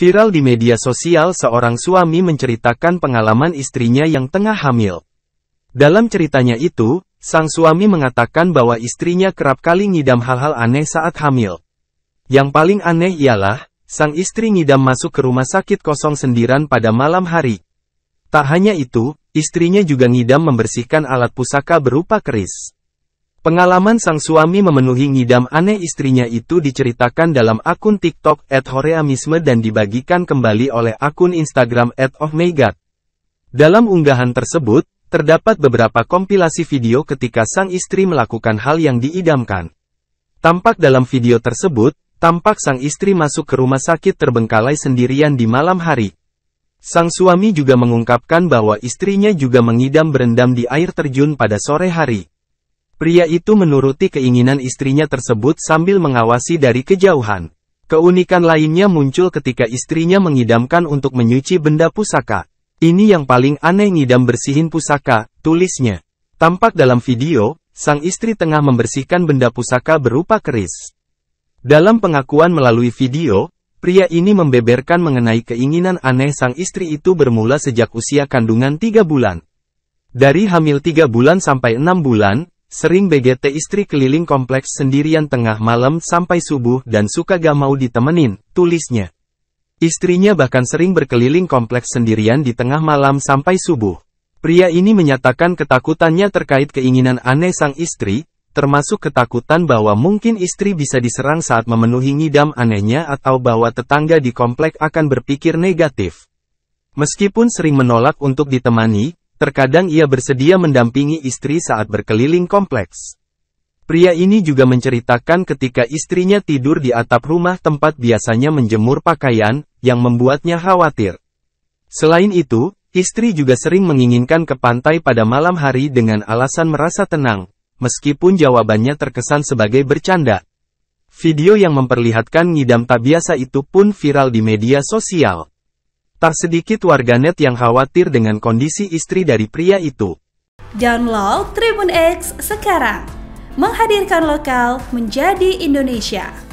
Viral di media sosial seorang suami menceritakan pengalaman istrinya yang tengah hamil. Dalam ceritanya itu, sang suami mengatakan bahwa istrinya kerap kali ngidam hal-hal aneh saat hamil. Yang paling aneh ialah, sang istri ngidam masuk ke rumah sakit kosong sendirian pada malam hari. Tak hanya itu, istrinya juga ngidam membersihkan alat pusaka berupa keris. Pengalaman sang suami memenuhi ngidam aneh istrinya itu diceritakan dalam akun TikTok at Horeamisme dan dibagikan kembali oleh akun Instagram at Dalam unggahan tersebut, terdapat beberapa kompilasi video ketika sang istri melakukan hal yang diidamkan. Tampak dalam video tersebut, tampak sang istri masuk ke rumah sakit terbengkalai sendirian di malam hari. Sang suami juga mengungkapkan bahwa istrinya juga mengidam berendam di air terjun pada sore hari. Pria itu menuruti keinginan istrinya tersebut sambil mengawasi dari kejauhan. Keunikan lainnya muncul ketika istrinya mengidamkan untuk menyuci benda pusaka. Ini yang paling aneh ngidam bersihin pusaka, tulisnya. Tampak dalam video, sang istri tengah membersihkan benda pusaka berupa keris. Dalam pengakuan melalui video, pria ini membeberkan mengenai keinginan aneh sang istri itu bermula sejak usia kandungan 3 bulan. Dari hamil 3 bulan sampai 6 bulan, Sering BGT istri keliling kompleks sendirian tengah malam sampai subuh dan suka gak mau ditemenin, tulisnya. Istrinya bahkan sering berkeliling kompleks sendirian di tengah malam sampai subuh. Pria ini menyatakan ketakutannya terkait keinginan aneh sang istri, termasuk ketakutan bahwa mungkin istri bisa diserang saat memenuhi ngidam anehnya atau bahwa tetangga di komplek akan berpikir negatif. Meskipun sering menolak untuk ditemani, Terkadang ia bersedia mendampingi istri saat berkeliling kompleks. Pria ini juga menceritakan ketika istrinya tidur di atap rumah tempat biasanya menjemur pakaian, yang membuatnya khawatir. Selain itu, istri juga sering menginginkan ke pantai pada malam hari dengan alasan merasa tenang, meskipun jawabannya terkesan sebagai bercanda. Video yang memperlihatkan ngidam tak biasa itu pun viral di media sosial. Tak sedikit warganet yang khawatir dengan kondisi istri dari pria itu. Download Tribun X sekarang, menghadirkan lokal menjadi Indonesia.